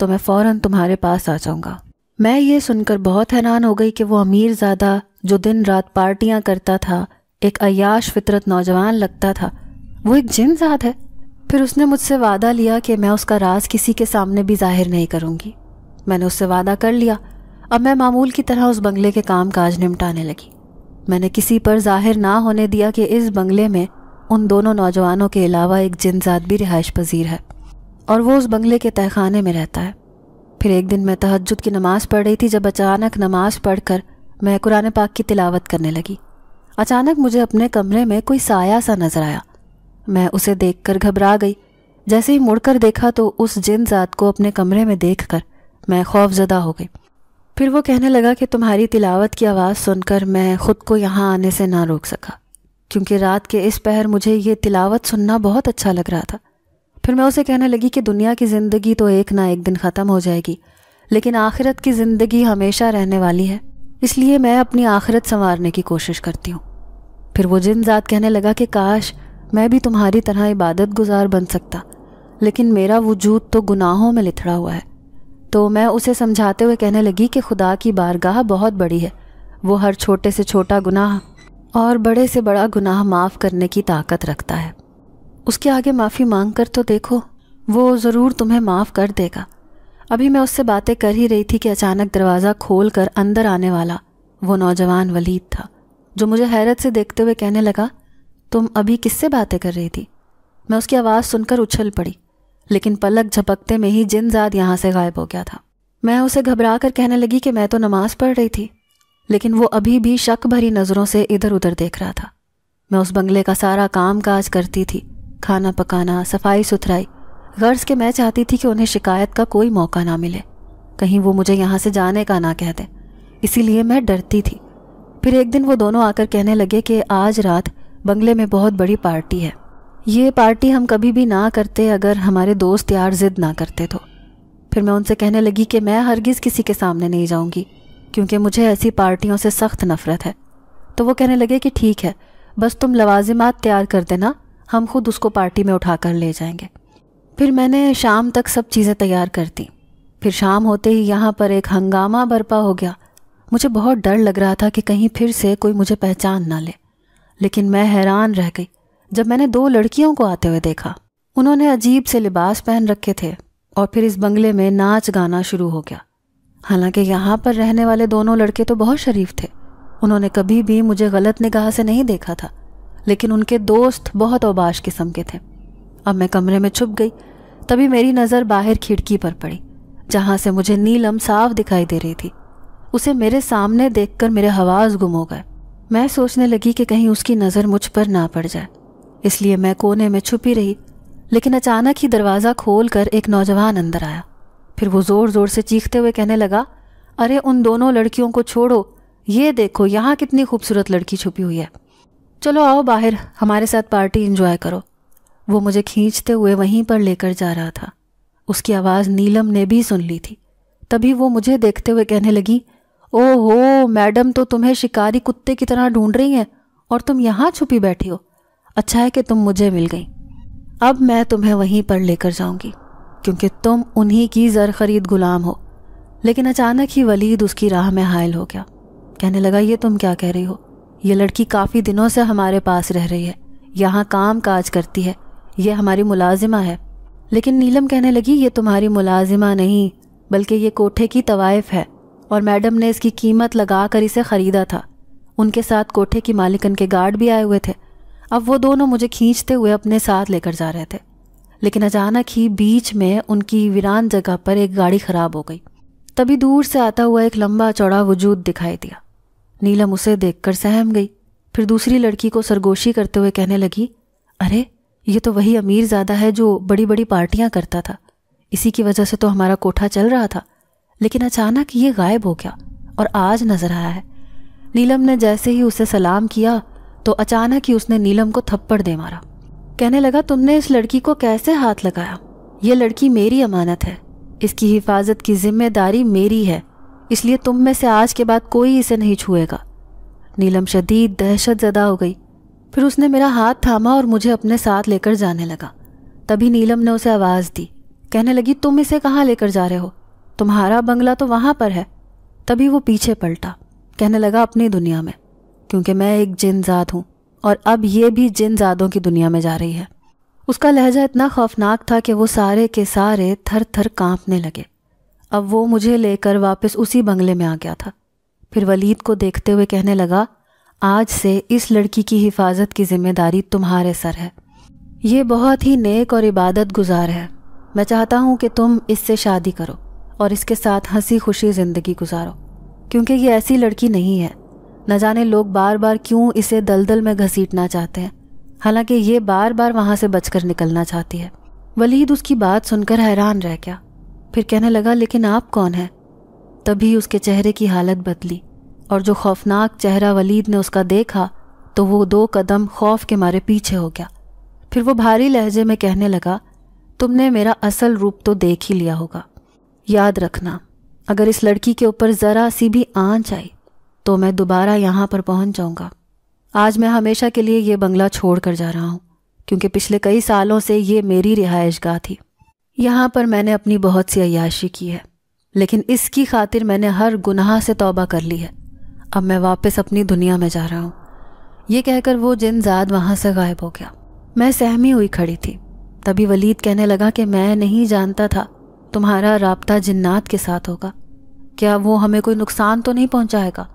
तो मैं फ़ौर तुम्हारे पास आ जाऊँगा मैं ये सुनकर बहुत हैरान हो गई कि वो अमीर ज़्यादा जो दिन रात पार्टियाँ करता था एक अयाश फितरत नौजवान लगता था वो एक जिन जात है फिर उसने मुझसे वादा लिया कि मैं उसका राज किसी के सामने भी जाहिर नहीं करूँगी मैंने उससे वादा कर लिया अब मैं मामूल की तरह उस बंगले के काम काज निपटाने लगी मैंने किसी पर जाहिर ना होने दिया कि इस बंगले में उन दोनों नौजवानों के अलावा एक जिनजात भी रिहाइश पजीर है और वो उस बंगले के तहखाने में रहता है फिर एक दिन मैं तहजद की नमाज़ पढ़ रही थी जब अचानक नमाज़ पढ़कर मैं कुरान पाक की तिलावत करने लगी अचानक मुझे अपने कमरे में कोई साया सा नज़र आया मैं उसे देख कर घबरा गई जैसे ही मुड़कर देखा तो उस जिन जात को अपने कमरे में देख कर मैं खौफजदा हो गई फिर वो कहने लगा कि तुम्हारी तिलावत की आवाज़ सुनकर मैं ख़ुद को यहाँ आने से ना रोक सका क्योंकि रात के इस पहर मुझे ये तिलावत सुनना बहुत अच्छा लग रहा था फिर मैं उसे कहने लगी कि दुनिया की ज़िंदगी तो एक ना एक दिन ख़त्म हो जाएगी लेकिन आखिरत की ज़िंदगी हमेशा रहने वाली है इसलिए मैं अपनी आखिरत संवारने की कोशिश करती हूँ फिर वो जिन ज़ात कहने लगा कि काश मैं भी तुम्हारी तरह इबादत गुजार बन सकता लेकिन मेरा वजूद तो गुनाहों में लिथड़ा हुआ है तो मैं उसे समझाते हुए कहने लगी कि खुदा की बारगाह बहुत बड़ी है वो हर छोटे से छोटा गुनाह और बड़े से बड़ा गुनाह माफ़ करने की ताकत रखता है उसके आगे माफ़ी मांग कर तो देखो वो ज़रूर तुम्हें माफ़ कर देगा अभी मैं उससे बातें कर ही रही थी कि अचानक दरवाज़ा खोल कर अंदर आने वाला वो नौजवान वलीद था जो मुझे हैरत से देखते हुए कहने लगा तुम अभी किससे बातें कर रही थी मैं उसकी आवाज़ सुनकर उछल पड़ी लेकिन पलक झपकते में ही जिनजाद यहाँ से गायब हो गया था मैं उसे घबरा कर कहने लगी कि मैं तो नमाज़ पढ़ रही थी लेकिन वो अभी भी शक भरी नज़रों से इधर उधर देख रहा था मैं उस बंगले का सारा काम काज करती थी खाना पकाना सफाई सुथराई गर्ज के मैं चाहती थी कि उन्हें शिकायत का कोई मौका ना मिले कहीं वो मुझे यहाँ से जाने का ना कह इसीलिए मैं डरती थी फिर एक दिन वो दोनों आकर कहने लगे कि आज रात बंगले में बहुत बड़ी पार्टी है ये पार्टी हम कभी भी ना करते अगर हमारे दोस्त यार जिद ना करते तो फिर मैं उनसे कहने लगी कि मैं हरगिज़ किसी के सामने नहीं जाऊंगी क्योंकि मुझे ऐसी पार्टियों से सख्त नफरत है तो वो कहने लगे कि ठीक है बस तुम लवाजमात तैयार कर देना हम खुद उसको पार्टी में उठा कर ले जाएंगे फिर मैंने शाम तक सब चीज़ें तैयार कर दी फिर शाम होते ही यहाँ पर एक हंगामा बर्पा हो गया मुझे बहुत डर लग रहा था कि कहीं फिर से कोई मुझे पहचान ना ले लेकिन मैं हैरान रह गई जब मैंने दो लड़कियों को आते हुए देखा उन्होंने अजीब से लिबास पहन रखे थे और फिर इस बंगले में नाच गाना शुरू हो गया हालांकि यहाँ पर रहने वाले दोनों लड़के तो बहुत शरीफ थे उन्होंने कभी भी मुझे गलत निगाह से नहीं देखा था लेकिन उनके दोस्त बहुत औबाश किस्म के थे अब मैं कमरे में छुप गई तभी मेरी नज़र बाहर खिड़की पर पड़ी जहाँ से मुझे नीलम साफ दिखाई दे रही थी उसे मेरे सामने देखकर मेरे हवास गुम हो गए मैं सोचने लगी कि कहीं उसकी नज़र मुझ पर ना पड़ जाए इसलिए मैं कोने में छुपी रही लेकिन अचानक ही दरवाज़ा खोलकर एक नौजवान अंदर आया फिर वो ज़ोर ज़ोर से चीखते हुए कहने लगा अरे उन दोनों लड़कियों को छोड़ो ये देखो यहाँ कितनी खूबसूरत लड़की छुपी हुई है चलो आओ बाहर हमारे साथ पार्टी इंजॉय करो वो मुझे खींचते हुए वहीं पर लेकर जा रहा था उसकी आवाज़ नीलम ने भी सुन ली थी तभी वो मुझे देखते हुए कहने लगी ओ हो मैडम तो तुम्हें शिकारी कुत्ते की तरह ढूंढ रही हैं और तुम यहाँ छुपी बैठी हो अच्छा है कि तुम मुझे मिल गई अब मैं तुम्हें वहीं पर लेकर जाऊंगी क्योंकि तुम उन्हीं की ज़र खरीद गुलाम हो लेकिन अचानक ही वलीद उसकी राह में हायल हो गया कहने लगा ये तुम क्या कह रही हो ये लड़की काफ़ी दिनों से हमारे पास रह रही है यहाँ काम काज करती है ये हमारी मुलाजिमा है लेकिन नीलम कहने लगी ये तुम्हारी मुलाजिमा नहीं बल्कि ये कोठे की तवाइफ है और मैडम ने इसकी कीमत लगा कर इसे ख़रीदा था उनके साथ कोठे की मालिकन के गार्ड भी आए हुए थे अब वो दोनों मुझे खींचते हुए अपने साथ लेकर जा रहे थे लेकिन अचानक ही बीच में उनकी वीरान जगह पर एक गाड़ी खराब हो गई तभी दूर से आता हुआ एक लंबा चौड़ा वजूद दिखाई दिया नीलम उसे देखकर सहम गई फिर दूसरी लड़की को सरगोशी करते हुए कहने लगी अरे ये तो वही अमीर ज़्यादा है जो बड़ी बड़ी पार्टियां करता था इसी की वजह से तो हमारा कोठा चल रहा था लेकिन अचानक ये गायब हो गया और आज नजर आया है नीलम ने जैसे ही उसे सलाम किया तो अचानक ही उसने नीलम को थप्पड़ दे मारा कहने लगा तुमने इस लड़की को कैसे हाथ लगाया ये लड़की मेरी अमानत है इसकी हिफाजत की जिम्मेदारी मेरी है इसलिए तुम में से आज के बाद कोई इसे नहीं छुएगा नीलम शदीद दहशत ज़दा हो गई फिर उसने मेरा हाथ थामा और मुझे अपने साथ लेकर जाने लगा तभी नीलम ने उसे आवाज़ दी कहने लगी तुम इसे कहाँ लेकर जा रहे हो तुम्हारा बंगला तो वहाँ पर है तभी वो पीछे पलटा कहने लगा अपनी दुनिया में क्योंकि मैं एक जिनजात हूँ और अब ये भी जिन जादों की दुनिया में जा रही है उसका लहजा इतना खौफनाक था कि वो सारे के सारे थर थर कांपने लगे अब वो मुझे लेकर वापस उसी बंगले में आ गया था फिर वलीद को देखते हुए कहने लगा आज से इस लड़की की हिफाजत की जिम्मेदारी तुम्हारे सर है ये बहुत ही नेक और इबादत गुजार है मैं चाहता हूँ कि तुम इससे शादी करो और इसके साथ हंसी खुशी ज़िंदगी गुजारो क्योंकि ये ऐसी लड़की नहीं है न जाने लोग बार बार क्यों इसे दलदल में घसीटना चाहते हैं हालांकि ये बार बार वहां से बचकर निकलना चाहती है वलीद उसकी बात सुनकर हैरान रह गया फिर कहने लगा लेकिन आप कौन हैं तभी उसके चेहरे की हालत बदली और जो खौफनाक चेहरा वलीद ने उसका देखा तो वो दो कदम खौफ के मारे पीछे हो गया फिर वो भारी लहजे में कहने लगा तुमने मेरा असल रूप तो देख ही लिया होगा याद रखना अगर इस लड़की के ऊपर ज़रा सी भी आंच आई तो मैं दोबारा यहां पर पहुंच जाऊंगा आज मैं हमेशा के लिए ये बंगला छोड़ कर जा रहा हूं क्योंकि पिछले कई सालों से ये मेरी रिहायश गाह थी यहां पर मैंने अपनी बहुत सी अयाशी की है लेकिन इसकी खातिर मैंने हर गुनाह से तौबा कर ली है अब मैं वापस अपनी दुनिया में जा रहा हूं ये कहकर वो जिनजाद वहां से गायब हो गया मैं सहमी हुई खड़ी थी तभी वलीद कहने लगा कि मैं नहीं जानता था तुम्हारा रबता जिन्नात के साथ होगा क्या वो हमें कोई नुकसान तो नहीं पहुंचाएगा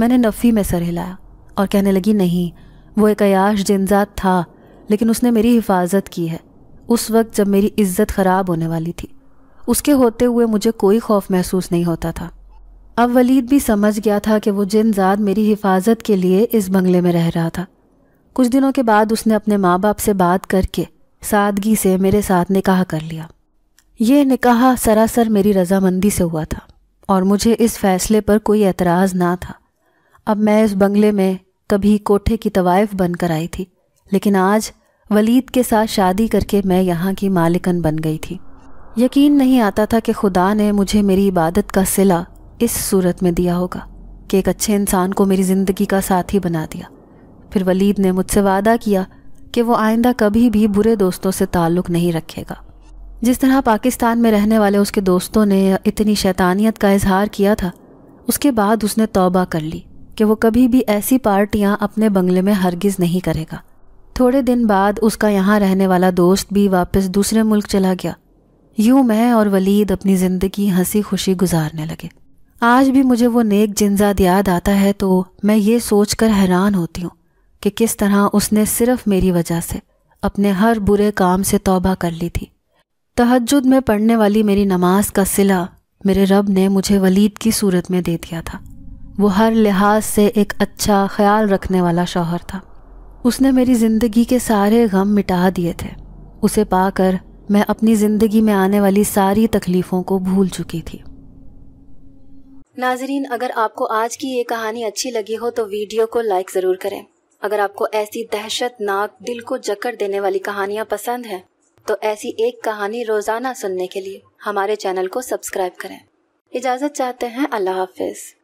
मैंने नफ़ी में सर हिलाया और कहने लगी नहीं वो एक अयाश जिनजात था लेकिन उसने मेरी हिफाजत की है उस वक्त जब मेरी इज्जत ख़राब होने वाली थी उसके होते हुए मुझे कोई खौफ महसूस नहीं होता था अब वलीद भी समझ गया था कि वो जिनजात मेरी हिफाजत के लिए इस बंगले में रह रहा था कुछ दिनों के बाद उसने अपने माँ बाप से बात करके सादगी से मेरे साथ निकाह कर लिया ये निकाह सरासर मेरी रजामंदी से हुआ था और मुझे इस फैसले पर कोई एतराज़ ना था अब मैं इस बंगले में कभी कोठे की तवायफ बनकर आई थी लेकिन आज वलीद के साथ शादी करके मैं यहाँ की मालिकन बन गई थी यकीन नहीं आता था कि खुदा ने मुझे मेरी इबादत का सिला इस सूरत में दिया होगा कि एक अच्छे इंसान को मेरी ज़िंदगी का साथी बना दिया फिर वलीद ने मुझसे वादा किया कि वो आइंदा कभी भी बुरे दोस्तों से ताल्लुक़ नहीं रखेगा जिस तरह पाकिस्तान में रहने वाले उसके दोस्तों ने इतनी शैतानियत का इजहार किया था उसके बाद उसने तौबा कर ली कि वो कभी भी ऐसी पार्टियाँ अपने बंगले में हरगिज़ नहीं करेगा थोड़े दिन बाद उसका यहाँ रहने वाला दोस्त भी वापस दूसरे मुल्क चला गया यूं मैं और वलीद अपनी ज़िंदगी हंसी खुशी गुजारने लगे आज भी मुझे वो नेक जिंजाद याद आता है तो मैं ये सोच कर हैरान होती हूँ कि किस तरह उसने सिर्फ मेरी वजह से अपने हर बुरे काम से तौबा कर ली थी तहजद में पढ़ने वाली मेरी नमाज का सिला मेरे रब ने मुझे वलीद की सूरत में दे दिया था वो हर लिहाज से एक अच्छा ख्याल रखने वाला शौहर था उसने मेरी ज़िंदगी के सारे गम मिटा दिए थे उसे पाकर मैं अपनी ज़िंदगी में आने वाली सारी तकलीफ़ों को भूल चुकी थी नाजरीन अगर आपको आज की ये कहानी अच्छी लगी हो तो वीडियो को लाइक ज़रूर करें अगर आपको ऐसी दहशतनाक दिल को जकड़ देने वाली कहानियाँ पसंद हैं तो ऐसी एक कहानी रोज़ाना सुनने के लिए हमारे चैनल को सब्सक्राइब करें इजाज़त चाहते हैं अल्लाह हाफिज़